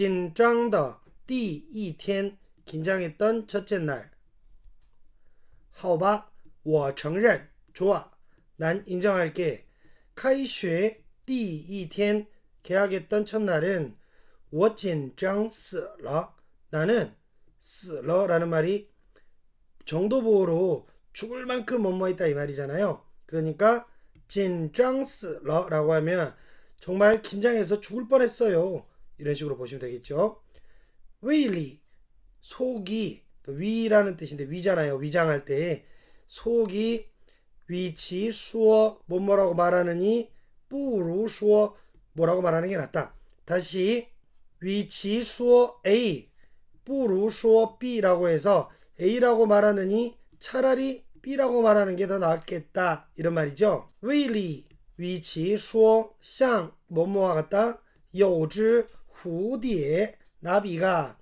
紧张的第一天 긴장했던 첫째 날. 好吧,我承认. 좋아. 난 인정할게. 开学第一天 계약했던 첫날은 我紧张死了. 나는 死了라는 말이 정도 보호로 죽을 만큼 뭐뭐했다 이 말이잖아요. 그러니까 긴장死了라고 하면 정말 긴장해서 죽을 뻔했어요. 이런 식으로 보시면 되겠죠. really 속이 위라는 그러니까 뜻인데 위잖아요. 위장할 때 속이 위치 수어 뭐 뭐라고 말하느니 뿌루 수어 뭐라고 말하는 게 낫다. 다시 위치 수어 A 뿌루 수어 B라고 해서 A라고 말하느니 차라리 B라고 말하는 게 더 낫겠다 이런 말이죠. really 위치 수어 상 뭐뭐와 같다. 요즈 후디에 나비가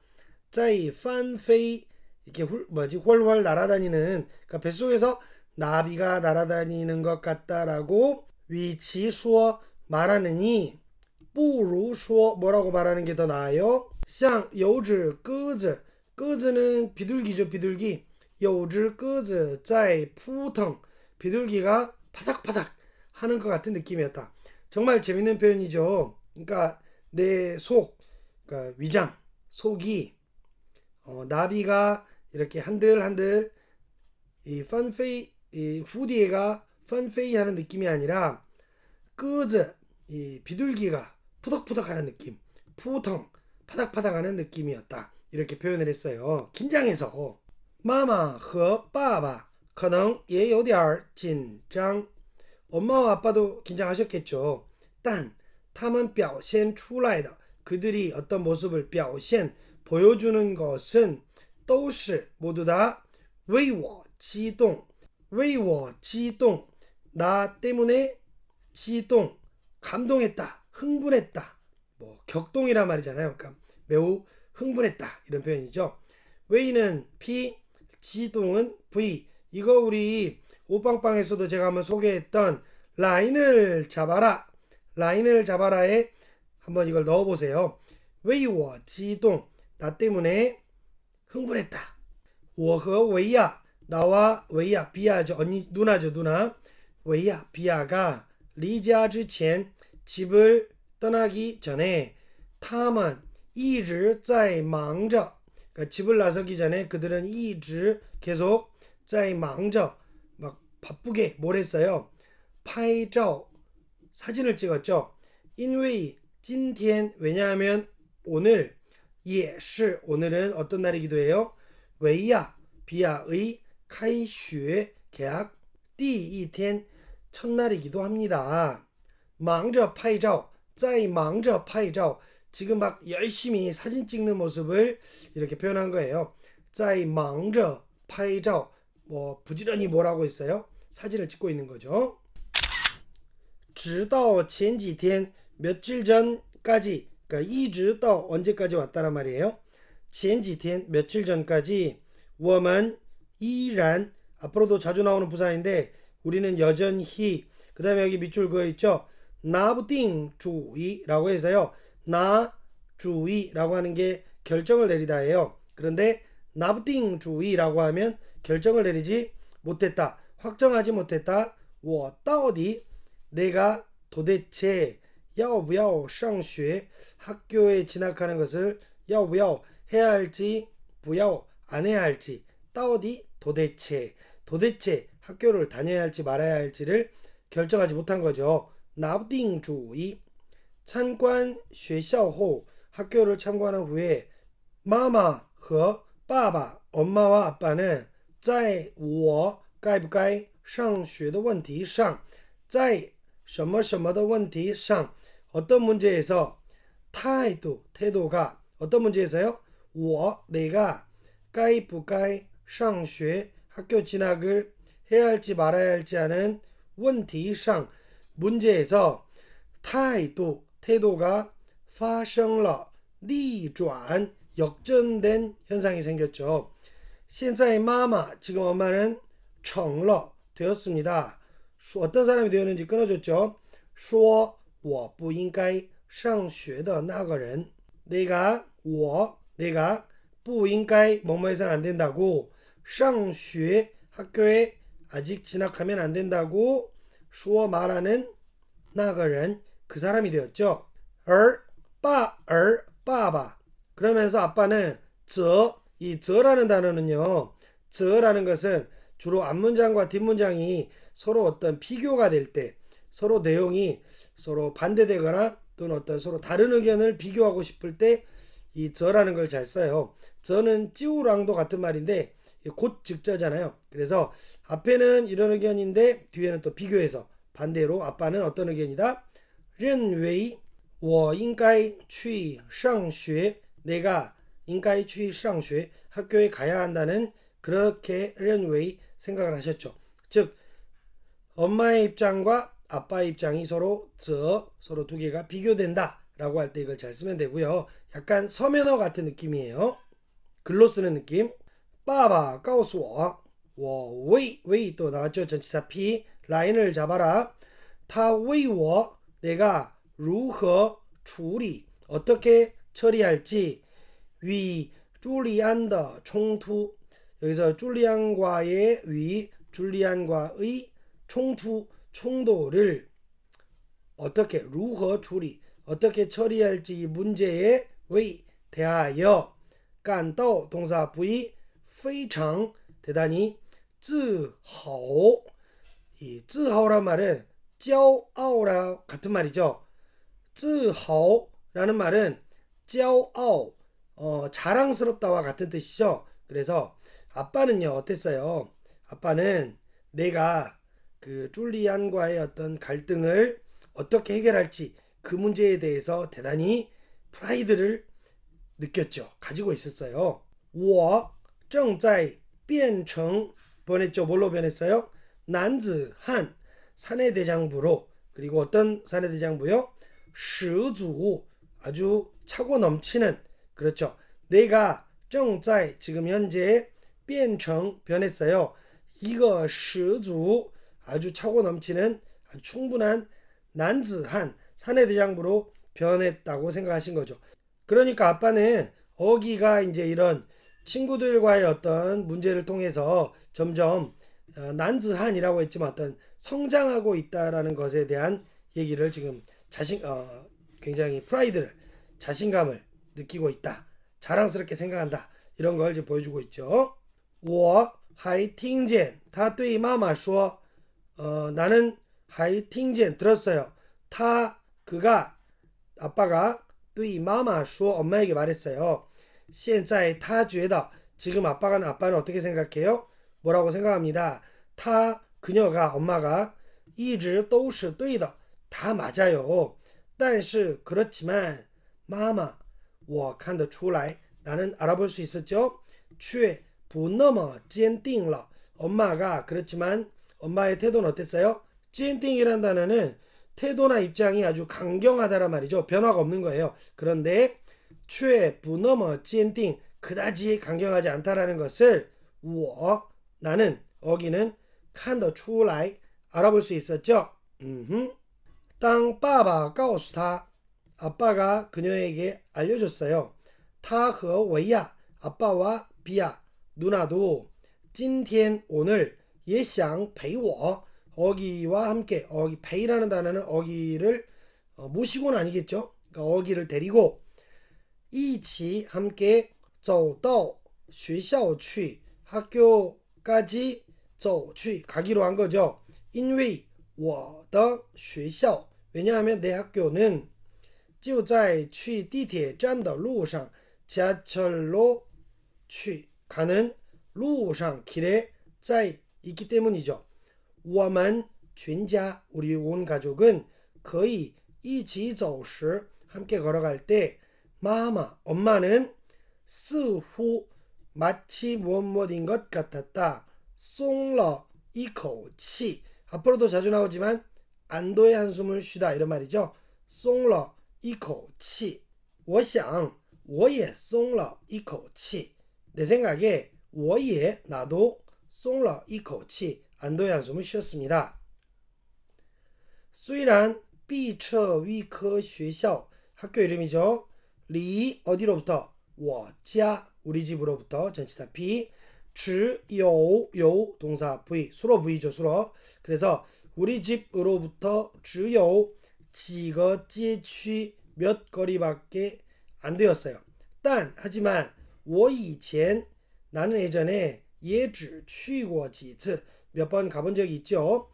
짜이 판페이 렇게 훌, 뭐지 훨훨 날아다니는 그러니까 뱃속에서 나비가 날아다니는 것 같다라고 위치 수 말하느니 뿌루수 뭐라고 말하는 게 더 나아요? 쌍 요즈 끄즈 끄즈는 비둘기죠 비둘기 요즈 끄즈 짜이 푸 비둘기가 파닥파닥 하는 것 같은 느낌이었다. 정말 재밌는 표현이죠. 그러니까 내 속, 그러니까 위장, 속이 어, 나비가 이렇게 한들한들 이 펀페이 이 후디에가 펀페이 하는 느낌이 아니라 끄즈 이 비둘기가 푸덕푸덕하는 느낌, 푸텅 파닥파닥하는 느낌이었다 이렇게 표현을 했어요. 긴장해서 마마 和爸爸可能也有点紧张。엄마와 아빠도 긴장하셨겠죠. 딴 타만 뼈센 출라이다. 그들이 어떤 모습을 뼈센 보여주는 것은 都是 모두 다 위워 지동 위워 지동 나 때문에 지동 감동했다. 흥분했다. 뭐 격동이란 말이잖아요. 그러니까 매우 흥분했다. 이런 표현이죠. 왜는 P, 지동은 V. 이거 우리 오빵빵에서도 제가 한번 소개했던 라인을 잡아라. 라인을 잡아라에 한번 이걸 넣어보세요. 为我激动,나 때문에 흥분했다. 我和维亚, 나와维亚, 비아죠. 언니, 누나죠, 누나. 维亚, 비아가 리자 之前, 집을 떠나기 전에 他们一直在忙着, 그러니까 집을 나서기 전에 그들은 一直 계속 在忙着,막 바쁘게 뭘 했어요? 拍照 사진을 찍었죠. 因为今天 왜냐하면 오늘 也是 오늘은 어떤 날이기도 해요. 웨이야 비야의 카이슈의 계약 第一天 첫날이기도 합니다. 망저 파照 짜이 망저 照 지금 막 열심히 사진 찍는 모습을 이렇게 표현한 거예요. 짜이 망저 照뭐 부지런히 뭐라고 있어요? 사진을 찍고 있는 거죠. 直到前几天 며칠 전까지 그러니까 一直到 언제까지 왔다란 말이에요. 前几天 며칠 전까지 我们依然 앞으로도 자주 나오는 부사인데 우리는 여전히 그 다음에 여기 밑줄 그어 있죠. 나부팅 주의라고 해서요. 나 주의라고 하는 게 결정을 내리다예요. 그런데 나부팅 주의라고 하면 결정을 내리지 못했다. 확정하지 못했다. 워따 어 내가 도대체 야오부야오 쌍수에 학교에 진학하는 것을 야오부야오 해야 할지 부야오 안 해야 할지 따오디 도대체 도대체 학교를 다녀야 할지 말아야 할지를 결정하지 못한 거죠. 나딩 주의 참관 学校호 학교를 참관한 후에 마마 和 그 빠바 엄마와 아빠는 在我该不该上学的问题上在什么什么的问题上 어떤 문제에서 타이 태도가 어떤 문제에서요? 我 내가 该不该 상쇄 학교 진학을 해야 할지 말아야 할지 하는 원티上 문제에서 타이 태도가 发生了逆转 역전된 현상이 생겼죠. 现在妈妈 지금 엄마는 成了 되었습니다. 어떤 사람이 되었는지 끊어줬죠. 说我不应该上学的那个人 내가 我 내가 不应该 뭐뭐해서는 안 된다고 上学 학교에 아직 진학하면 안 된다고 说 말하는 那个人그 사람이 되었죠. 而爸而爸爸 그러면서 아빠는 则이 则라는 단어는요. 则라는 것은 주로 앞문장과 뒷문장이 서로 어떤 비교가 될 때 서로 내용이 서로 반대되거나 또는 어떤 서로 다른 의견을 비교하고 싶을 때 이 저라는 걸 잘 써요. 저는 찌우랑도 같은 말인데 곧 즉자잖아요. 그래서 앞에는 이런 의견인데 뒤에는 또 비교해서 반대로 아빠는 어떤 의견이다? 认为我应该去上学 내가 应该去上学 학교에 가야 한다는 그렇게 认为 생각을 하셨죠. 즉 엄마의 입장과 아빠의 입장이 서로 저 서로 두 개가 비교된다 라고 할 때 이걸 잘 쓰면 되고요. 약간 서면어 같은 느낌이에요. 글로 쓰는 느낌. 빠바 까오스워 워 웨이 웨이 또 나왔죠. 전치사 피 라인을 잡아라. 타 웨이워 내가 루허处리 어떻게 처리할지 위 줄리안더 총투 여기서 줄리안과의 위 줄리안과의 총투 총도를 어떻게 루허处理 어떻게 처리할지 문제에 왜 대하여 간도 동사 부위 非常 대단히 自豪이 自豪란 말은 骄傲라 같은 말이죠. 自豪라는 말은 骄傲 어, 자랑스럽다와 같은 뜻이죠. 그래서 아빠는요 어땠어요? 아빠는 내가 그 줄리안과의 어떤 갈등을 어떻게 해결할지 그 문제에 대해서 대단히 프라이드를 느꼈죠. 가지고 있었어요. 정正이变청 변했죠. 뭘로 변했어요? 난즈한 사내 대장부로 그리고 어떤 사내 대장부요? 시주 아주 차고 넘치는 그렇죠. 내가 정자 지금 현재 변청 변했어요. 이거 시주 아주 차고 넘치는 아주 충분한 난즈한 사내대장부로 변했다고 생각하신 거죠. 그러니까 아빠는 어기가 이제 이런 친구들과의 어떤 문제를 통해서 점점 어, 난즈한이라고 했지만 어떤 성장하고 있다라는 것에 대한 얘기를 지금 자신 어, 굉장히 프라이드를 자신감을 느끼고 있다. 자랑스럽게 생각한다. 이런 걸 이제 보여주고 있죠. 我还听见他对妈妈说 어, 나는 하이팅젠 들었어요. 타 그가 아빠가 뚜이 마마 쇼 엄마에게 말했어요. 现在他觉得 지금 아빠가 아빠는 어떻게 생각해요? 뭐라고 생각합니다. 타 그녀가 엄마가 一直都是对的다 맞아요. 但是 그렇지만 마마 我看得出来 나는 알아볼 수 있었죠. 却不那么坚定了 엄마가 그렇지만 엄마의 태도는 어땠어요? 찐띵이란 단어는 태도나 입장이 아주 강경하다란 말이죠. 변화가 없는 거예요. 그런데 최 부너머 찐띵 그다지 강경하지 않다라는 것을 우어 나는 어기는 칸더 추라이 알아볼 수 있었죠. 음흠. 땅 빠바 가오스타 아빠가 그녀에게 알려줬어요. 타허 워야 아빠와 비야 누나도 찐텐 오늘 예상 배워 어기와 함께 어기 배이라는 단어는 어기를 어, 모시고는 아니겠죠. 그러니까 어기를 데리고 이치 함께 走到学校去 학교까지 走去 가기로 한 거죠. 因为我的学校 왜냐하면 내 학교는 就在去地铁站的路上 지하철로 去 가는 路上 길에 在 있기 때문이죠. 我们 준자 우리 온 가족은 거의 이지저시 함께 걸어갈 때 마마 엄마는 스후 마치 무엇무엇인 것 같았다. 송러 이코치 앞으로도 자주 나오지만 안도의 한숨을 쉬다 이런 말이죠. 송러 이코치 我想我也松了一口气내 생각에 我也 나도 松了 이코치 안도의 숨을 쉬었습니다. 虽然 비처 위科 学校 학교 이름이죠. 리 어디로부터? 我家 우리 집으로부터 전치사 비. 只有요 동사 부위 수로 부위죠 수로. 그래서 우리 집으로부터 只有 지거 街区몇 거리밖에 안 되었어요. 딴 하지만 我以前 나는 예전에 也只去过几次,몇번 가본 적이 있죠.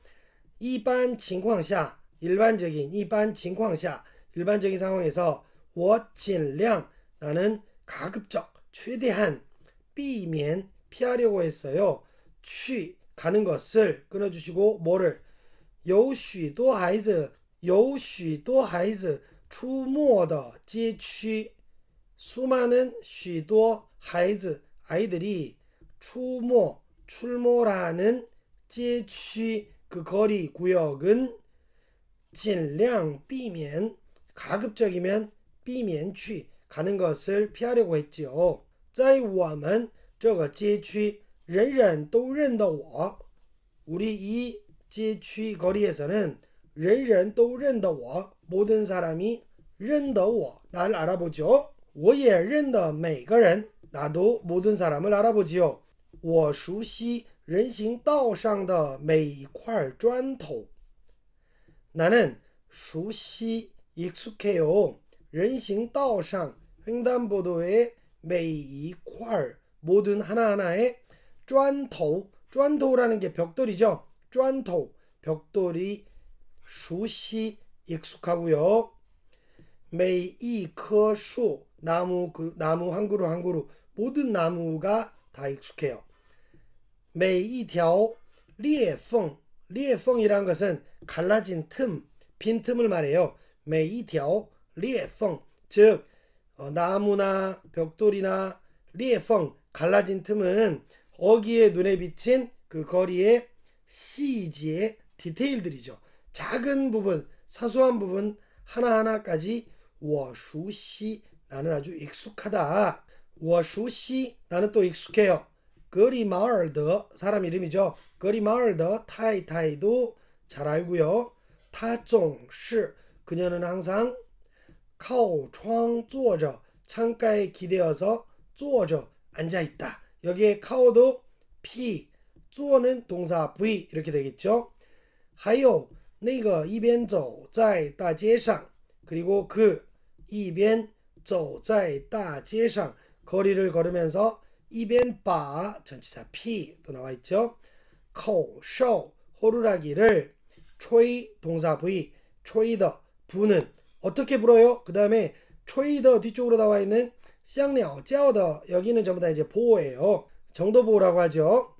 일반 情况下, 일반적인 일반 情况下, 일반적인 상황에서 我尽量 나는 가급적 최대한 避免 피하려고 했어요. 去 가는 것을 끊어주시고 뭐를 有许多孩子有许多孩子出没的街区 수많은 许多孩子 아이들이 추모, 출모라는 제취그 거리 구역은 진량 비면 가급적이면 비면취 가는 것을 피하려고 했지요. 在我们这个街区人人都认得我 우리 이 지취 거리에서는 人人都认得我 모든 사람이 认得我나 알아보죠. 我也认得每个人 나도 모든 사람을 알아보지요. 我熟悉人行道上的每一块砖头。나는熟悉익숙해요人行 道上 횡단보도의 매이块 모든 하나하나의 砖头 砖头라는 게 벽돌이죠. 砖头 벽돌이 수시 익숙하고요. 매이科树 나무 그 나무 한 그루 한 그루 모든 나무가 다 익숙해요. 매이条 裂缝 裂缝이란 것은 갈라진 틈, 빈 틈을 말해요. 매이条 裂缝즉 어, 나무나 벽돌이나 裂缝 갈라진 틈은 어기에 눈에 비친 그 거리의 시지의 디테일들이죠. 작은 부분, 사소한 부분 하나하나까지 워수시 나는 아주 익숙하다. 我熟悉, 나는 또 익숙해요. 거리마을더 사람 이름이죠. 거리마을더 타이타이도 잘 알고요. 타종시 그녀는 항상 靠窗坐着 창가에 기대어서 坐着 앉아있다. 여기에 靠도 피, 坐는 동사 v 이렇게 되겠죠. 하요 那个一边走在大街上 그리고 그一边走在大街上 거리를 걸으면서 이벤바 전치사 P도 나와 있죠. 코, 쇼, 호루라기를 초이 동사 V, 초이더, 부는 어떻게 불어요? 그 다음에 초이더 뒤쪽으로 나와 있는 쌍鸟, 짜오더 여기는 전부 다 이제 보호예요. 정도 보호라고 하죠.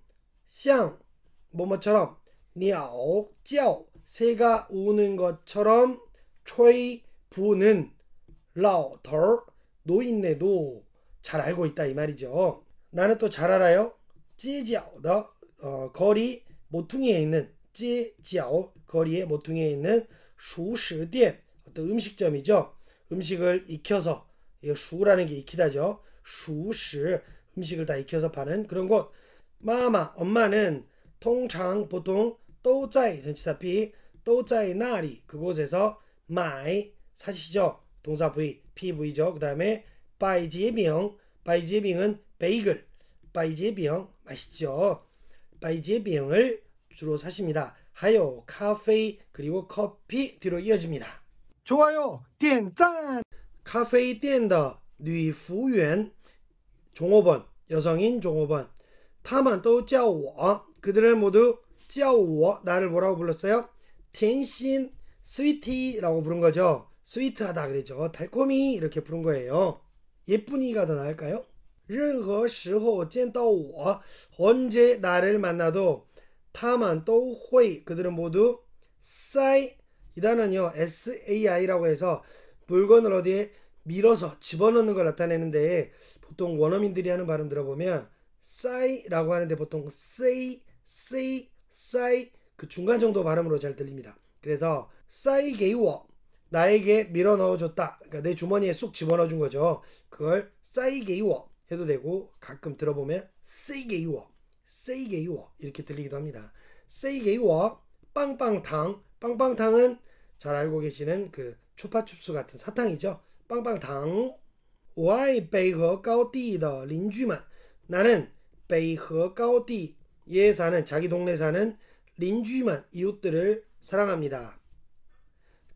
쌍, 뭐뭐처럼, 니아오, 짜오, 새가 우는 것처럼 초이, 부는, 라오, 덜, 노인네도 잘 알고 있다 이 말이죠. 나는 또 잘 알아요. 찌지아오더 어, 거리 모퉁이에 있는 찌지아오 거리의 모퉁이에 있는 수시店어 음식점이죠. 음식을 익혀서 수라는 게 익히다죠. 수시 음식을 다 익혀서 파는 그런 곳. 마마 엄마는 통상 보통 또자이 전치사피 또자이 나리 그곳에서 마이 사시죠. 동사 부위 PV죠. 그 다음에 바이지에병, 바이지에병은 베이글, 바이지에병 맛있죠. 바이지에병을 주로 사십니다. 하요, 카페, 그리고 커피 뒤로 이어집니다. 좋아요, 点赞! 카페 店的女服务员 종업원, 여성인 종업원 他们都叫我 그들은 모두 叫我 나를 뭐라고 불렀어요? 甜心 스위티라고 부른 거죠. 스위트하다 그러죠. 달콤이 이렇게 부른 거예요. 예쁜이가 더 나을까요? 任何时候见到我 언제 나를 만나도 다만 또会 그들은 모두 싸이 이단어요 SAI라고 해서 물건을 어디에 밀어서 집어넣는 걸 나타내는데 보통 원어민들이 하는 발음 들어보면 싸이라고 하는데 보통 say, say, say 그 중간 정도 발음으로 잘 들립니다. 그래서 싸이 게이워 나에게 밀어 넣어줬다. 그러니까 내 주머니에 쏙 집어넣어준 거죠. 그걸 싸이게 이워 해도 되고 가끔 들어보면 세이게 이워, 세이게 이워 이렇게 들리기도 합니다. 세이게 이워, 빵빵탕, 빵빵탕은 잘 알고 계시는 그초파춥스 같은 사탕이죠. 빵빵탕. 와이 베이허 까오디더 린주만 나는 베이허 까오디예 사는 자기 동네 사는 린주만 이웃들을 사랑합니다.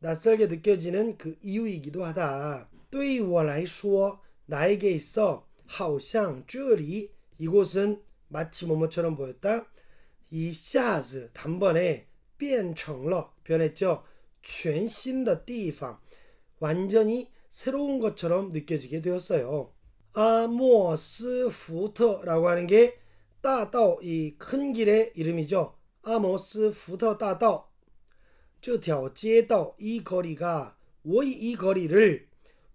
낯설게 느껴지는 그 이유이기도 하다. 对我来说, 나에게 있어 好像这里 이곳은 마치 뭐뭐처럼 보였다. 이下子 단번에 变成了 변했죠. 全新的地方 완전히 새로운 것처럼 느껴지게 되었어요. 아모스푸터라고 하는 게따다 이큰 길의 이름이죠. 아모스푸터 따다 这条街道이 거리가 我이 거리를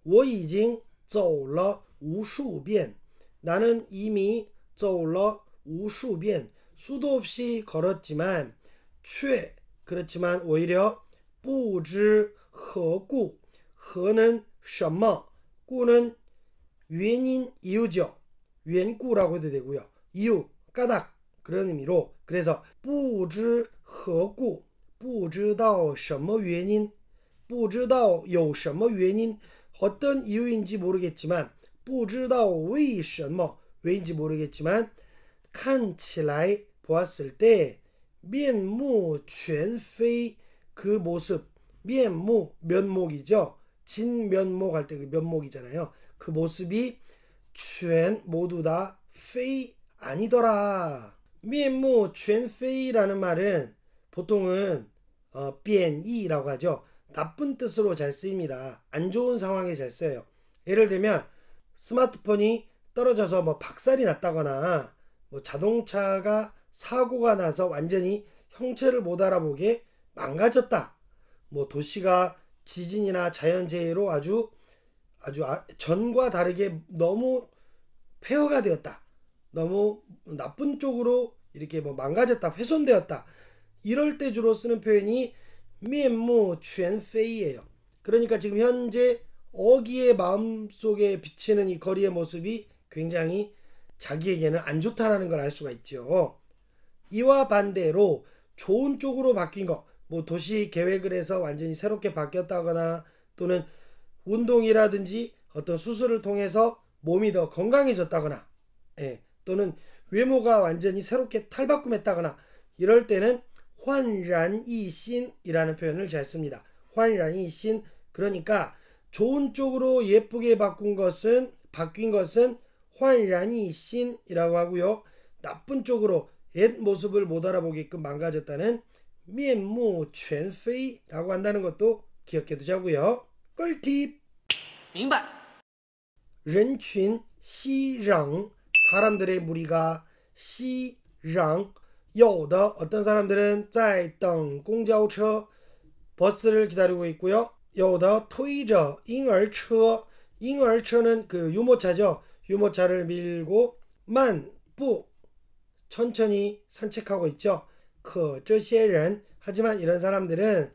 我已经走了无数遍 나는 이미 走了无数遍 수도 없이 걸었지만 却 그렇지만 오히려 不知何故 何는 什么 꾸는原因 이유죠. 웬구라고 해도 되고요. 이유, 까닭 그런 의미로 그래서 不知何故不知道什么原因，不知道有什么原因， 어떤 이유인지 모르겠지만, 不知道为什么 왜인지 모르겠지만, 看起来 보았을 때, 面目全非그 모습, 面目 면목이죠. 진면목 할때 그 면목이잖아요. 그 모습이 全 모두 다非 아니더라. 面目全非라는 말은 보통은 어, b 이라고 하죠. 나쁜 뜻으로 잘 쓰입니다. 안 좋은 상황에 잘 써요. 예를 들면 스마트폰이 떨어져서 뭐 박살이 났다거나 뭐 자동차가 사고가 나서 완전히 형체를 못 알아보게 망가졌다. 뭐 도시가 지진이나 자연재해로 아주 아주 아, 전과 다르게 너무 폐허가 되었다. 너무 나쁜 쪽으로 이렇게 뭐 망가졌다, 훼손되었다. 이럴 때 주로 쓰는 표현이 면모 춘페이예요. 그러니까 지금 현재 어기의 마음속에 비치는 이 거리의 모습이 굉장히 자기에게는 안 좋다라는 걸 알 수가 있죠. 이와 반대로 좋은 쪽으로 바뀐 거, 뭐 도시 계획을 해서 완전히 새롭게 바뀌었다거나 또는 운동이라든지 어떤 수술을 통해서 몸이 더 건강해졌다거나 예, 또는 외모가 완전히 새롭게 탈바꿈했다거나 이럴 때는 환란이신이라는 표현을 잘 씁니다. 환란이신 그러니까 좋은 쪽으로 예쁘게 바꾼 것은 바뀐 것은 환란이신이라고 하고요. 나쁜 쪽으로 옛 모습을 못 알아보게끔 망가졌다는 면모全非라고 한다는 것도 기억해 두자고요. 꿀팁. 明白人群熙攘 사람들의 무리가 시랑 有的어떤사람들은在等公交车버스를기다리고있고요有的推着婴儿车婴儿车는그 유모차죠. 유모차를 밀고 만부 천천히 산책하고 있죠. 可这些人 하지만 이런 사람들은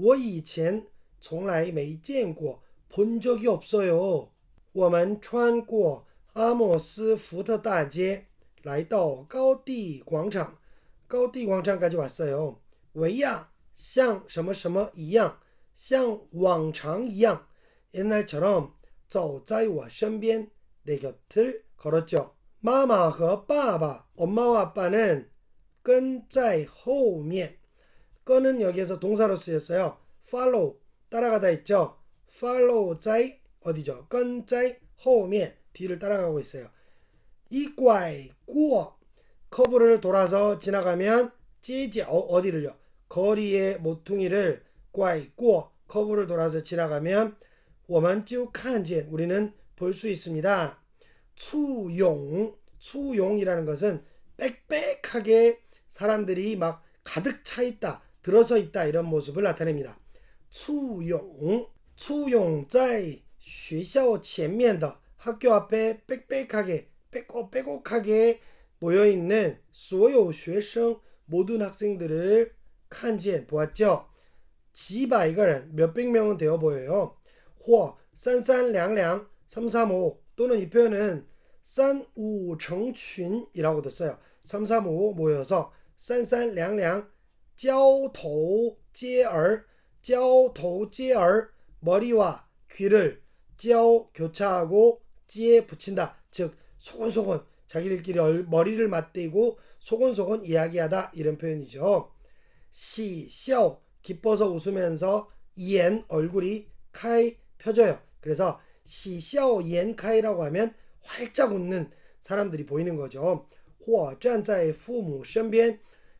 我以前从来没见过본 적이 없어요. 我们穿过阿姆斯福特大街来到高地广场高地 광장까지 왔어요. 왜야? 像什么什么 이양, 像 왕창 이양 옛날처럼 走在我身边내 곁을 걸었죠. 마마和 빠바 엄마와 아빠는 跟在后面 끈은 여기에서 동사로 쓰였어요. follow 따라가다 있죠. follow 在 어디죠? 跟在后面 뒤를 따라가고 있어요. 이拐过 커브를 돌아서 지나가면 찌지 어, 어 디를요 거리의 모퉁이를 꽈이 꾸 커브를 돌아서 지나가면 我们就看见 우리는 볼 수 있습니다. 추용 추용이라는 것은 빽빽하게 사람들이 막 가득 차 있다 들어서 있다 이런 모습을 나타냅니다. 추용 추용 在学校前面的 학교 앞에 빽빽하게 빼곡빼곡하게 모여있는 所有学生 모든 학생들을 칸지엔 보았죠. 지바이거는 몇백 명은 되어 보여요. 호, 싼싼량량, 335 또는 이 표현은 싼우정춘이라고도 써요. 335 모여서 싼싼량량, 交头接耳,交头接耳, 머리와 귀를 交 교차하고 接 붙인다. 즉 소곤소곤 자기들끼리 머리를 맞대고 소곤소곤 이야기하다 이런 표현이죠. 시, 셔 기뻐서 웃으면서 이엔 얼굴이 카이 펴져요. 그래서 시, 셔 이엔 카이라고 하면 활짝 웃는 사람들이 보이는 거죠. 호어, 짠짜의 부모, 션비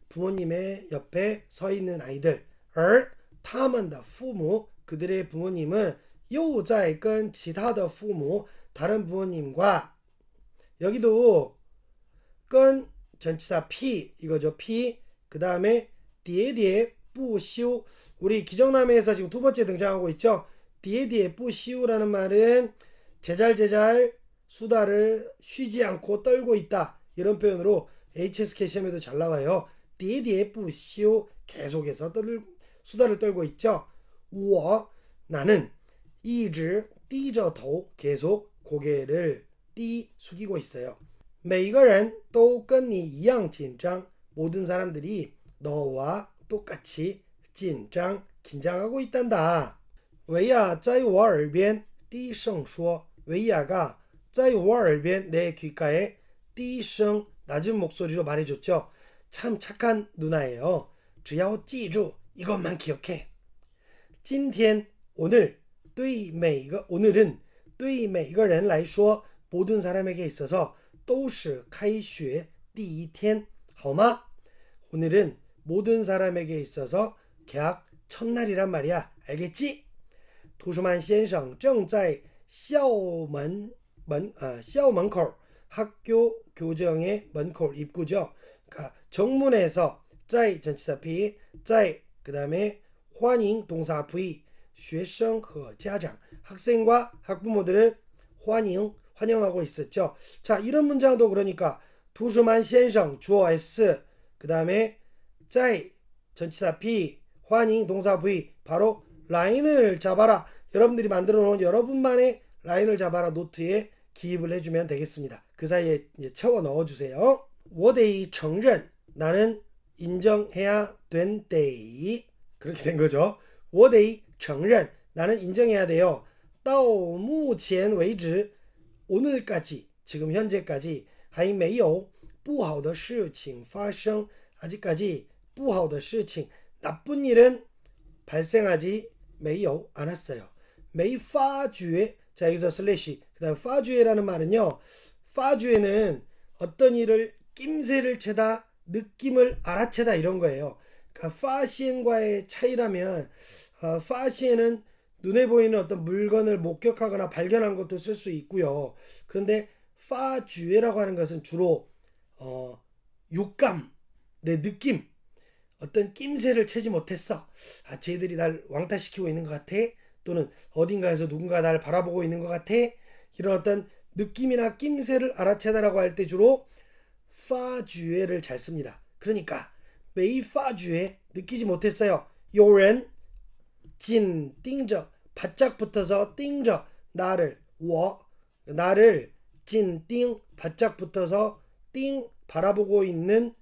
부모님의 옆에 서 있는 아이들. 얼, 타만다 부모, 그들의 부모님은 요자의 건 지타더 부모, 다른 부모님과 여기도 끈 전치사 P 이거죠. P 그 다음에 뒤에 뒤에 뿌시우 우리 기정남에서 지금 두 번째 등장하고 있죠. 뒤에 뒤에 뿌시우라는 말은 제잘제잘 수다를 쉬지 않고 떨고 있다 이런 표현으로 HSK 시험에도 잘 나와요. 뒤에 뒤에 뿌시우 계속해서 떨, 수다를 떨고 있죠. 우와 나는 이즈 띠저 더 계속 고개를 띠 숙이고 있어요. 每个人都跟你一样紧张. 모든 사람들이 너와 똑같이 긴장 긴장하고 있단다. 웨이야 在我耳边低声说. 웨이야가 在我耳边내 귓가에 低声 낮은 목소리로 말해줬죠. 참 착한 누나예요. 只要记住 이것만 기억해. 今天 오늘 对每个 오늘은 对每个人来说 모든 사람에게 있어서 또시 카이슈의 띠이텐 허마 오늘은 모든 사람에게 있어서 계약 첫날이란 말이야. 알겠지? 도슈만 선생 正在校门 문, 아, 샤오먼콜 학교 교정의 먼콜 입구죠. 그러니까 정문에서 짜이 전치사 피, 짜이 그다음에 환영 동사 부이 학생과 학부모들을 환영 환영하고 있었죠. 자, 이런 문장도 그러니까 두수만 센성 주어 s 그 다음에 짜이 전치사 p 환희 동사 v 바로 라인을 잡아라. 여러분들이 만들어 놓은 여러분만의 라인을 잡아라 노트에 기입을 해주면 되겠습니다. 그 사이에 채워 넣어주세요. 워데이 정전 나는 인정해야 된데이 그렇게 된 거죠. 워데이 정전 나는 인정해야 돼요. 到目前为止 오늘까지 지금 현재까지 还没有不好的事情发生 아직까지 不好的事情 나쁜 일은 발생하지 没有 않았어요. 没发觉자 여기서 슬래시 그다음 파주라는 말은요. 파주는 어떤 일을 낌새를 채다 느낌을 알아채다 이런 거예요. 그러니까 파시과의 차이라면 어, 파시은 눈에 보이는 어떤 물건을 목격하거나 발견한 것도 쓸 수 있고요. 그런데 파주에라고 하는 것은 주로 어, 육감, 내 느낌, 어떤 낌새를 채지 못했어. 아, 쟤들이 날 왕따시키고 있는 것 같아. 또는 어딘가에서 누군가 날 바라보고 있는 것 같아. 이런 어떤 느낌이나 낌새를 알아채다라고 할 때 주로 파주에를 잘 씁니다. 그러니까 메이 파주에 느끼지 못했어요. 요렌 진, 띵저 바짝 붙어서 띵저 나를, 워, 나를, 진, 띵, 바짝 붙어서 띵, 바라보고 있는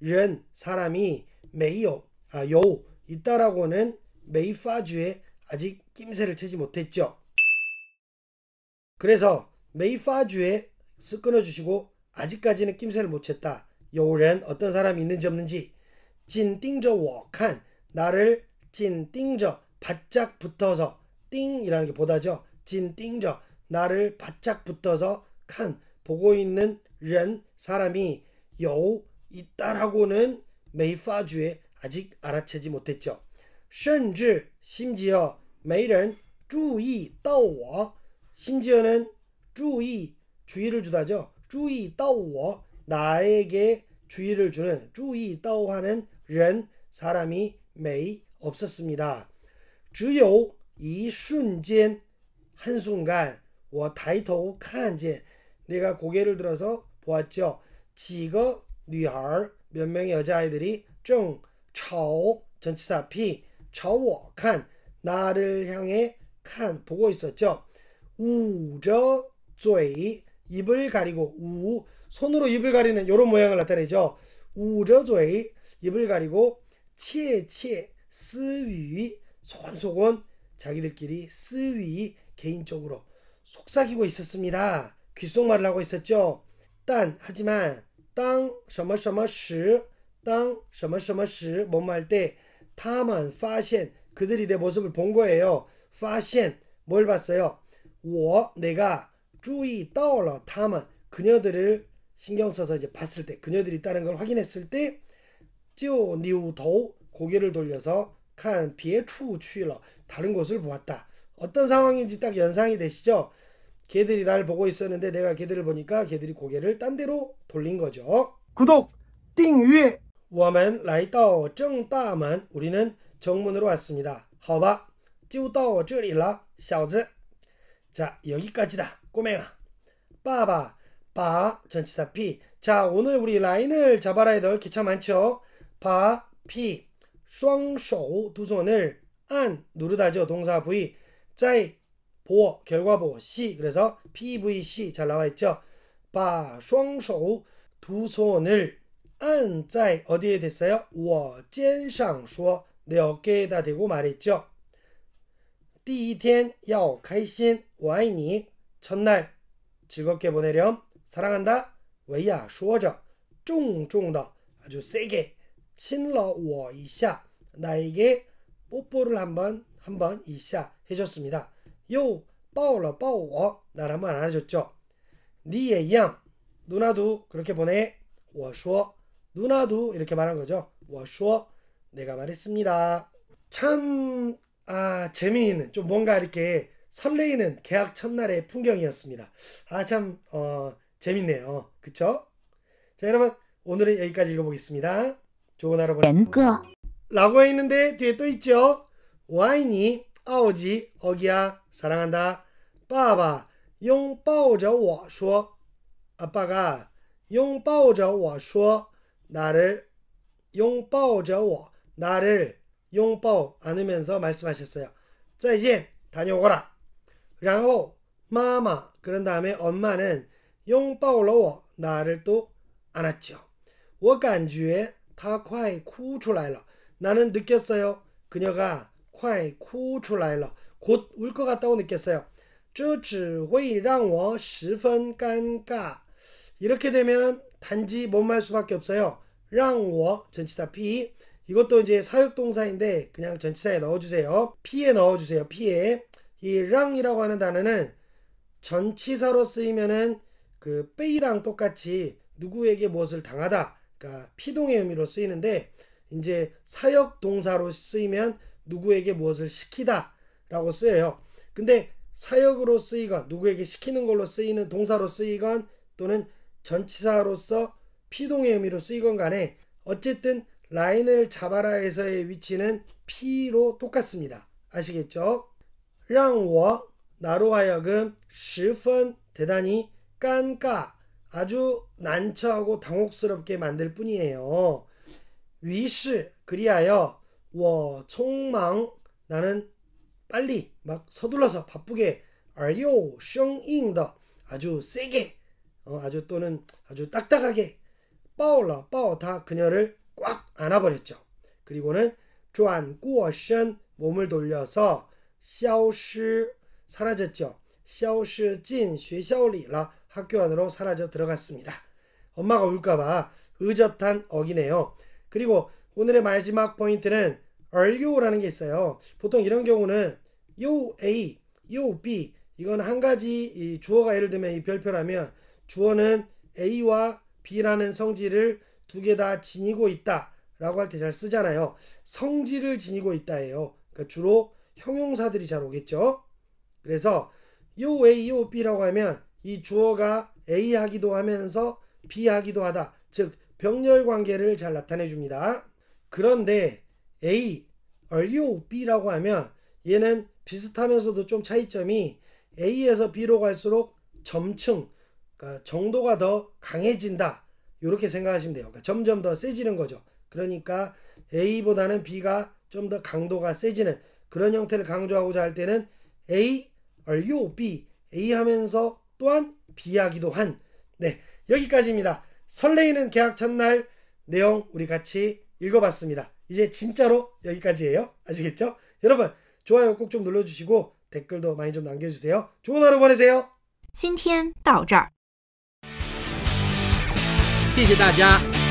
른, 사람이 메이오, 아, 여 있다라고는 메이파주에 아직 낌새를 채지 못했죠. 그래서 메이파주에 쓱 끊어주시고 아직까지는 낌새를 못 챘다. 요우 어떤 사람이 있는지 없는지 진띵저 워 칸 나를 진띵저 바짝 붙어서 띵이라는 게 보다죠. 진띵저 나를 바짝 붙어서 칸 보고 있는 른 사람이 여 있다라고는 메이파주에 아직 알아채지 못했죠. 심지 심지어 메이런 주의 떠워 심지어는 주의 주의를 주다죠. 주의 떠워 나에게 주의를 주는 주의 떠하는른 사람이 메이 없었습니다. 只有一瞬间 한순간 我抬头看见 내가 고개를 들어서 보았죠. 几个女孩몇 명 여자아이들이 正朝 전치사 피朝我看 나를 향해 칸 보고 있었죠. 우저 쪼이 입을 가리고 우 손으로 입을 가리는 이런 모양을 나타내죠. 우저 쪼이 입을 가리고 치에 치에 스위 손속은 자기들끼리 스위 개인적으로 속삭이고 있었습니다. 귓속말을 하고 있었죠. 딴 하지만 땅什么 什么시 땅什么 什么시 뭐뭐 때 타만 파시 그들이 내 모습을 본 거예요. 파시뭘 봤어요? 我 내가 주의 떠올라 타만 그녀들을 신경 써서 이제 봤을 때 그녀들이 있다는 걸 확인했을 때 찌오 니우토 고개를 돌려서 칸 비에 추추위러 다른 곳을 보았다. 어떤 상황인지 딱 연상이 되시죠? 개들이날 보고 있었는데 내가 개들을 보니까 개들이 고개를 딴 데로 돌린 거죠. 구독, 띵阅. 위我라이到正大만 우리는 정문으로 왔습니다. 허好吧就到这里了小즈 자, 여기까지다. 꼬맹아. 빠바, 바, 전치사 피. 자, 오늘 우리 라인을 잡아라 해도 을 기차 많죠? 바, 피. 쌍手 두 손을 안 누르다죠. 동사 부위 짜이 보어 결과 보어 시 그래서 PVC 잘 나와 있죠. 바 쌍手 두 손을 안 짜이 어디에 됐어요? 워肩上说 내 어깨에다 대고 말했죠. 第一天要开心我爱你 첫날 즐겁게 보내렴 사랑한다 웨이야 说着重重的 아주 세게 신러 워 이샤 나에게 뽀뽀를 한번 한번 이샤 해줬습니다. 요 빠올러 빠워 나를 한번 안아줬죠. 니에 양 누나도 그렇게 보내. 워쇼 누나도 이렇게 말한 거죠. 워쇼 내가 말했습니다. 참 아, 재미있는 좀 뭔가 이렇게 설레이는 개학 첫날의 풍경이었습니다. 아, 참, 어, 재밌네요. 그쵸? 자, 여러분, 오늘은 여기까지 읽어보겠습니다. 좋은 하루 보내고 라고 했는데 뒤에 또 있죠. 와인이 아오지 어기야 사랑한다. 빠바 용抱着我说 아빠가 용抱着我说 나를 용抱着我 나를 용抱 안으면서 말씀하셨어요. 再见 다녀오거라. 然后 마마 그런 다음에 엄마는 용抱了我 나를 또 안았죠. 我感觉다 콰이 쿠出来러 나는 느꼈어요. 그녀가 콰이 쿠出来러곧울 것 같다고 느꼈어요. 这只会让我十分尴尬. 이렇게 되면 단지 못 말 수밖에 없어요. 让我 전치사 피. 이것도 이제 사육동사인데 그냥 전치사에 넣어주세요. 피에 넣어주세요. 피에. 이 랑이라고 하는 단어는 전치사로 쓰이면은 그 빼이랑 똑같이 누구에게 무엇을 당하다 그러니까 피동의 의미로 쓰이는데 이제 사역 동사로 쓰이면 누구에게 무엇을 시키다라고 쓰여요. 근데 사역으로 쓰이건 누구에게 시키는 걸로 쓰이는 동사로 쓰이건 또는 전치사로서 피동의 의미로 쓰이건 간에 어쨌든 라인을 잡아라에서의 위치는 P로 똑같습니다. 아시겠죠? 让我 나로 하여금 10分 대단히 깐까 아주 난처하고 당혹스럽게 만들 뿐이에요. 위시 그리하여 워 총망 나는 빨리 막 서둘러서 바쁘게 알요 쌩잉더 아주 세게 어, 아주 또는 아주 딱딱하게 빠올라 빠오다 그녀를 꽉 안아버렸죠. 그리고는 쫀꾸어션 몸을 돌려서 샤오시 사라졌죠. 샤오시 진学校里了 학교 안으로 사라져 들어갔습니다. 엄마가 울까봐 의젓한 어기네요. 그리고 오늘의 마지막 포인트는 얼교라는 게 있어요. 보통 이런 경우는 요 A, 요 B 이건 한 가지 이 주어가 예를 들면 이 별표라면 주어는 A와 B라는 성질을 두 개 다 지니고 있다 라고 할 때 잘 쓰잖아요. 성질을 지니고 있다예요. 그러니까 주로 형용사들이 잘 오겠죠. 그래서 요 A, 요 B라고 하면 이 주어가 A 하기도 하면서 B 하기도 하다. 즉 병렬 관계를 잘 나타내 줍니다. 그런데 A, 얼리 B라고 하면 얘는 비슷하면서도 좀 차이점이 A에서 B로 갈수록 점층, 그러니까 정도가 더 강해진다. 이렇게 생각하시면 돼요. 그러니까 점점 더 세지는 거죠. 그러니까 A보다는 B가 좀 더 강도가 세지는 그런 형태를 강조하고자 할 때는 A, 얼리 B, A 하면서 또한 비하기도 한. 네, 여기까지입니다. 설레이는 계약 첫날 내용 우리 같이 읽어봤습니다. 이제 진짜로 여기까지예요. 아시겠죠? 여러분, 좋아요 꼭 좀 눌러주시고 댓글도 많이 좀 남겨주세요. 좋은 하루 보내세요. 今天到这儿，谢谢大家。